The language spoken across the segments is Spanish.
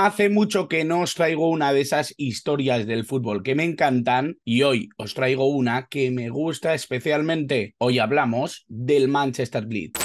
Hace mucho que no os traigo una de esas historias del fútbol que me encantan y hoy os traigo una que me gusta especialmente. Hoy hablamos del Manchester Blitz.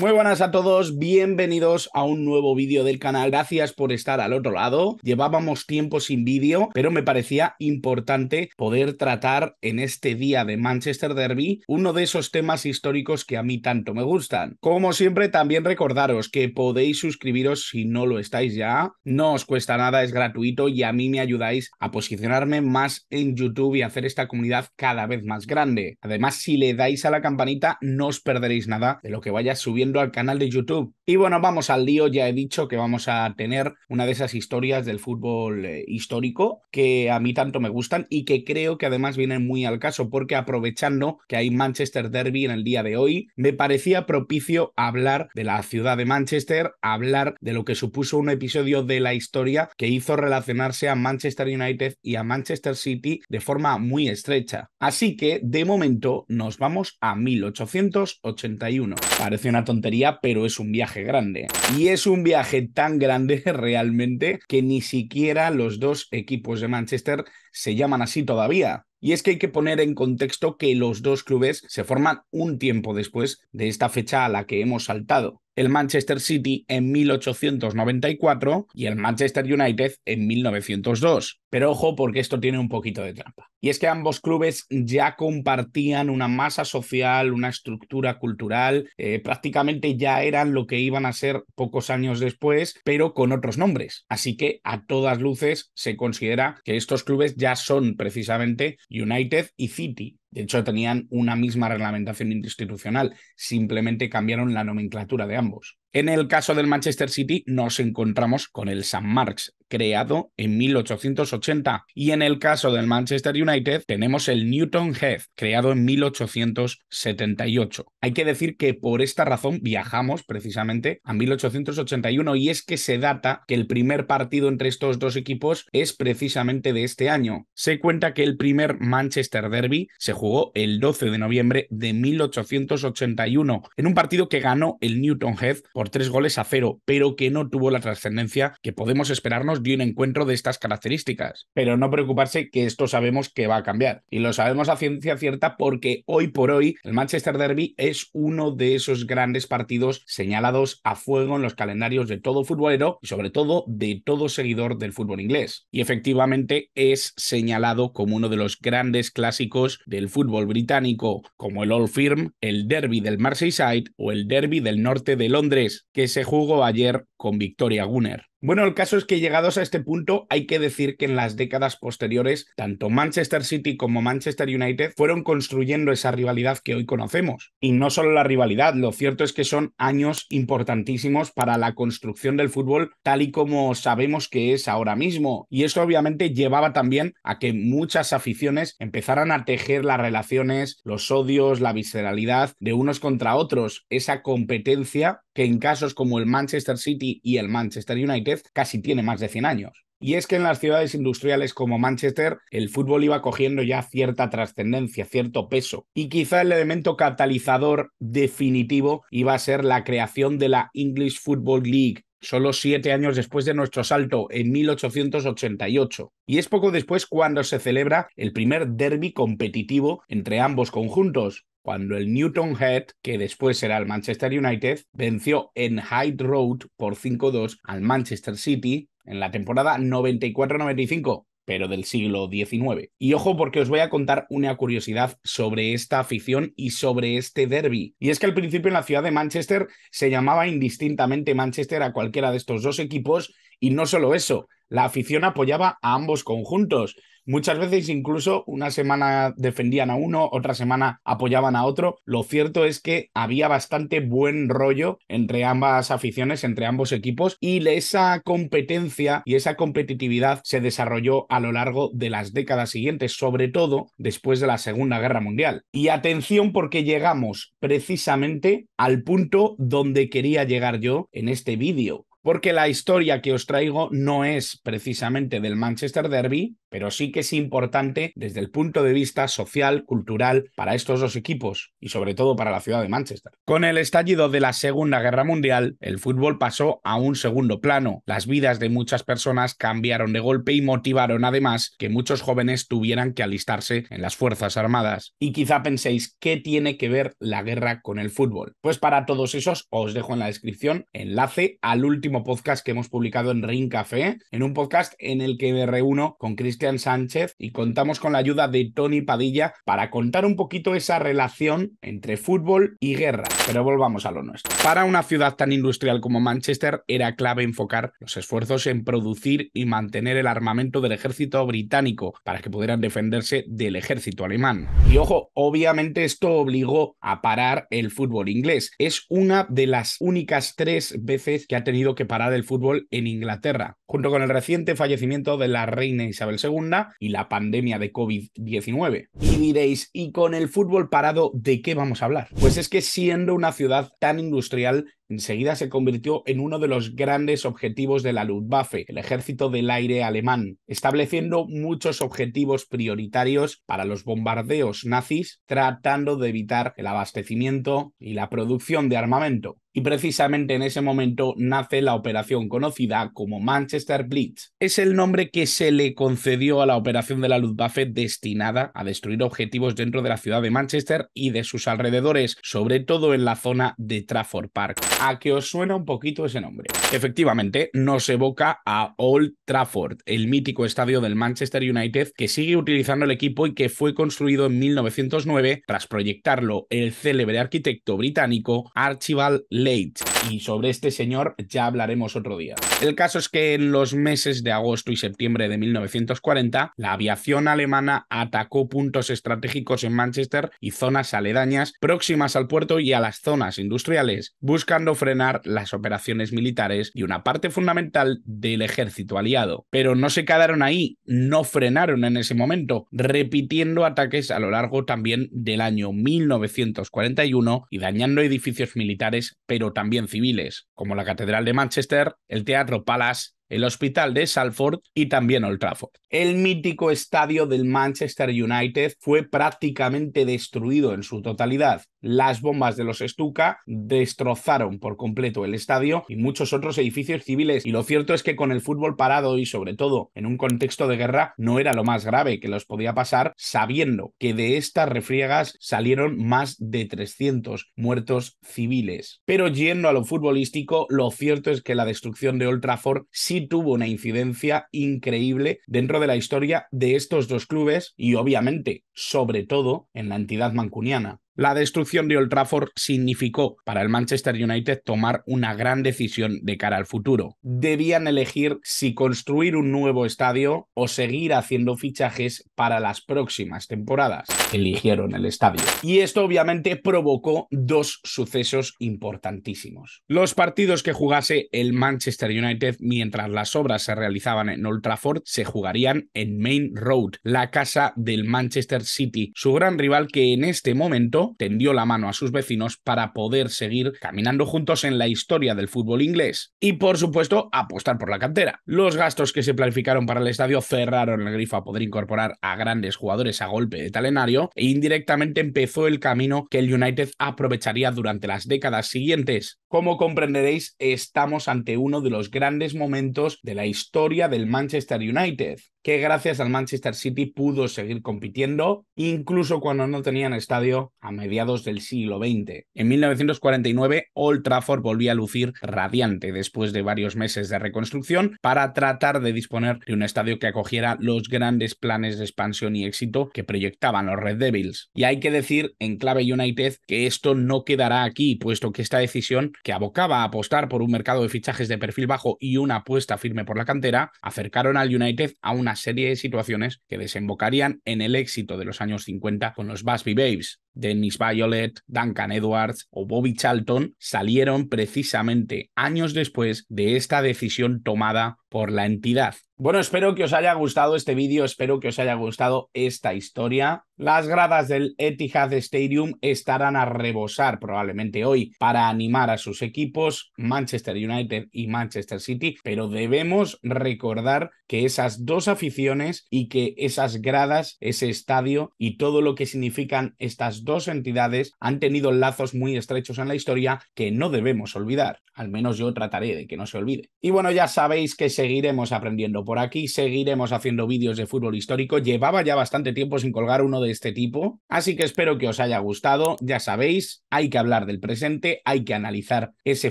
Muy buenas a todos, bienvenidos a un nuevo vídeo del canal. Gracias por estar al otro lado. Llevábamos tiempo sin vídeo, pero me parecía importante poder tratar en este día de Manchester Derby uno de esos temas históricos que a mí tanto me gustan. Como siempre, también recordaros que podéis suscribiros si no lo estáis ya. No os cuesta nada, es gratuito y a mí me ayudáis a posicionarme más en YouTube y hacer esta comunidad cada vez más grande. Además, si le dais a la campanita, no os perderéis nada de lo que vaya subiendo al canal de YouTube. Y bueno, vamos al lío, ya he dicho que vamos a tener una de esas historias del fútbol eh, histórico que a mí tanto me gustan y que creo que además vienen muy al caso porque aprovechando que hay Manchester Derby en el día de hoy, me parecía propicio hablar de la ciudad de Manchester, hablar de lo que supuso un episodio de la historia que hizo relacionarse a Manchester United y a Manchester City de forma muy estrecha. Así que, de momento, nos vamos a 1881. Parece una tontería, pero es un viaje grande. Y es un viaje tan grande realmente que ni siquiera los dos equipos de Manchester se llaman así todavía. Y es que hay que poner en contexto que los dos clubes se forman un tiempo después de esta fecha a la que hemos saltado el Manchester City en 1894 y el Manchester United en 1902. Pero ojo porque esto tiene un poquito de trampa. Y es que ambos clubes ya compartían una masa social, una estructura cultural, eh, prácticamente ya eran lo que iban a ser pocos años después, pero con otros nombres. Así que a todas luces se considera que estos clubes ya son precisamente United y City, de hecho, tenían una misma reglamentación institucional, simplemente cambiaron la nomenclatura de ambos. En el caso del Manchester City, nos encontramos con el San Marks, creado en 1880. Y en el caso del Manchester United tenemos el Newton Heath, creado en 1878. Hay que decir que por esta razón viajamos precisamente a 1881 y es que se data que el primer partido entre estos dos equipos es precisamente de este año. Se cuenta que el primer Manchester Derby se jugó el 12 de noviembre de 1881 en un partido que ganó el Newton Heath por tres goles a cero, pero que no tuvo la trascendencia que podemos esperarnos de un encuentro de estas características. Pero no preocuparse que esto sabemos que va a cambiar. Y lo sabemos a ciencia cierta porque hoy por hoy el Manchester Derby es uno de esos grandes partidos señalados a fuego en los calendarios de todo futbolero y sobre todo de todo seguidor del fútbol inglés. Y efectivamente es señalado como uno de los grandes clásicos del fútbol británico, como el Old Firm, el Derby del Merseyside o el Derby del norte de Londres, que se jugó ayer con Victoria Gunner. Bueno, el caso es que llegados a este punto hay que decir que en las décadas posteriores, tanto Manchester City como Manchester United fueron construyendo esa rivalidad que hoy conocemos. Y no solo la rivalidad, lo cierto es que son años importantísimos para la construcción del fútbol tal y como sabemos que es ahora mismo. Y eso obviamente llevaba también a que muchas aficiones empezaran a tejer las relaciones, los odios, la visceralidad de unos contra otros, esa competencia que en casos como el Manchester City y el Manchester United casi tiene más de 100 años. Y es que en las ciudades industriales como Manchester el fútbol iba cogiendo ya cierta trascendencia, cierto peso. Y quizá el elemento catalizador definitivo iba a ser la creación de la English Football League, solo siete años después de nuestro salto, en 1888. Y es poco después cuando se celebra el primer derby competitivo entre ambos conjuntos cuando el Newton Head, que después será el Manchester United, venció en Hyde Road por 5-2 al Manchester City en la temporada 94-95 pero del siglo XIX. Y ojo porque os voy a contar una curiosidad sobre esta afición y sobre este derby. Y es que al principio en la ciudad de Manchester se llamaba indistintamente Manchester a cualquiera de estos dos equipos y no solo eso, la afición apoyaba a ambos conjuntos. Muchas veces incluso una semana defendían a uno, otra semana apoyaban a otro. Lo cierto es que había bastante buen rollo entre ambas aficiones, entre ambos equipos, y esa competencia y esa competitividad se desarrolló a lo largo de las décadas siguientes, sobre todo después de la Segunda Guerra Mundial. Y atención porque llegamos precisamente al punto donde quería llegar yo en este vídeo porque la historia que os traigo no es precisamente del Manchester Derby, pero sí que es importante desde el punto de vista social, cultural, para estos dos equipos y sobre todo para la ciudad de Manchester. Con el estallido de la Segunda Guerra Mundial, el fútbol pasó a un segundo plano. Las vidas de muchas personas cambiaron de golpe y motivaron además que muchos jóvenes tuvieran que alistarse en las Fuerzas Armadas. Y quizá penséis, ¿qué tiene que ver la guerra con el fútbol? Pues para todos esos os dejo en la descripción enlace al último podcast que hemos publicado en Ring Café, en un podcast en el que me reúno con Cristian Sánchez y contamos con la ayuda de Tony Padilla para contar un poquito esa relación entre fútbol y guerra. Pero volvamos a lo nuestro. Para una ciudad tan industrial como Manchester era clave enfocar los esfuerzos en producir y mantener el armamento del ejército británico para que pudieran defenderse del ejército alemán. Y ojo, obviamente esto obligó a parar el fútbol inglés. Es una de las únicas tres veces que ha tenido que parar el fútbol en Inglaterra, junto con el reciente fallecimiento de la reina Isabel II y la pandemia de COVID-19. Y diréis, ¿y con el fútbol parado de qué vamos a hablar? Pues es que siendo una ciudad tan industrial, enseguida se convirtió en uno de los grandes objetivos de la Luftwaffe, el ejército del aire alemán, estableciendo muchos objetivos prioritarios para los bombardeos nazis, tratando de evitar el abastecimiento y la producción de armamento. Y precisamente en ese momento nace la operación conocida como Manchester Blitz. Es el nombre que se le concedió a la operación de la Luftwaffe destinada a destruir objetivos dentro de la ciudad de Manchester y de sus alrededores, sobre todo en la zona de Trafford Park a que os suena un poquito ese nombre. Efectivamente, nos evoca a Old Trafford, el mítico estadio del Manchester United que sigue utilizando el equipo y que fue construido en 1909 tras proyectarlo el célebre arquitecto británico Archibald Leitch Y sobre este señor ya hablaremos otro día. El caso es que en los meses de agosto y septiembre de 1940, la aviación alemana atacó puntos estratégicos en Manchester y zonas aledañas próximas al puerto y a las zonas industriales, buscando frenar las operaciones militares y una parte fundamental del ejército aliado. Pero no se quedaron ahí, no frenaron en ese momento, repitiendo ataques a lo largo también del año 1941 y dañando edificios militares, pero también civiles, como la Catedral de Manchester, el Teatro Palace, el Hospital de Salford y también Old Trafford. El mítico estadio del Manchester United fue prácticamente destruido en su totalidad. Las bombas de los Stuka destrozaron por completo el estadio y muchos otros edificios civiles. Y lo cierto es que con el fútbol parado y sobre todo en un contexto de guerra no era lo más grave que los podía pasar sabiendo que de estas refriegas salieron más de 300 muertos civiles. Pero yendo a lo futbolístico, lo cierto es que la destrucción de Old Trafford sí tuvo una incidencia increíble dentro de la historia de estos dos clubes y obviamente, sobre todo, en la entidad mancuniana. La destrucción de Old Trafford significó para el Manchester United tomar una gran decisión de cara al futuro. Debían elegir si construir un nuevo estadio o seguir haciendo fichajes para las próximas temporadas. Eligieron el estadio. Y esto obviamente provocó dos sucesos importantísimos. Los partidos que jugase el Manchester United mientras las obras se realizaban en Old Trafford se jugarían en Main Road, la casa del Manchester City, su gran rival que en este momento tendió la mano a sus vecinos para poder seguir caminando juntos en la historia del fútbol inglés y, por supuesto, apostar por la cantera. Los gastos que se planificaron para el estadio cerraron el grifo a poder incorporar a grandes jugadores a golpe de talenario e indirectamente empezó el camino que el United aprovecharía durante las décadas siguientes. Como comprenderéis, estamos ante uno de los grandes momentos de la historia del Manchester United, que gracias al Manchester City pudo seguir compitiendo incluso cuando no tenían estadio a mediados del siglo XX. En 1949, Old Trafford volvía a lucir radiante después de varios meses de reconstrucción para tratar de disponer de un estadio que acogiera los grandes planes de expansión y éxito que proyectaban los Red Devils. Y hay que decir en clave United que esto no quedará aquí, puesto que esta decisión, que abocaba a apostar por un mercado de fichajes de perfil bajo y una apuesta firme por la cantera, acercaron al United a una serie de situaciones que desembocarían en el éxito de los años 50 con los Busby Babes. De Miss Violet, Duncan Edwards o Bobby Charlton salieron precisamente años después de esta decisión tomada por la entidad. Bueno, espero que os haya gustado este vídeo, espero que os haya gustado esta historia. Las gradas del Etihad Stadium estarán a rebosar probablemente hoy para animar a sus equipos Manchester United y Manchester City, pero debemos recordar que esas dos aficiones y que esas gradas, ese estadio y todo lo que significan estas dos entidades han tenido lazos muy estrechos en la historia que no debemos olvidar. Al menos yo trataré de que no se olvide. Y bueno, ya sabéis que seguiremos aprendiendo por aquí, seguiremos haciendo vídeos de fútbol histórico. Llevaba ya bastante tiempo sin colgar uno de este tipo. Así que espero que os haya gustado. Ya sabéis, hay que hablar del presente, hay que analizar ese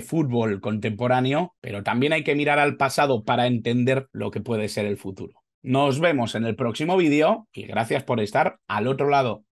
fútbol contemporáneo, pero también hay que mirar al pasado para entender lo que puede ser el futuro. Nos vemos en el próximo vídeo y gracias por estar al otro lado.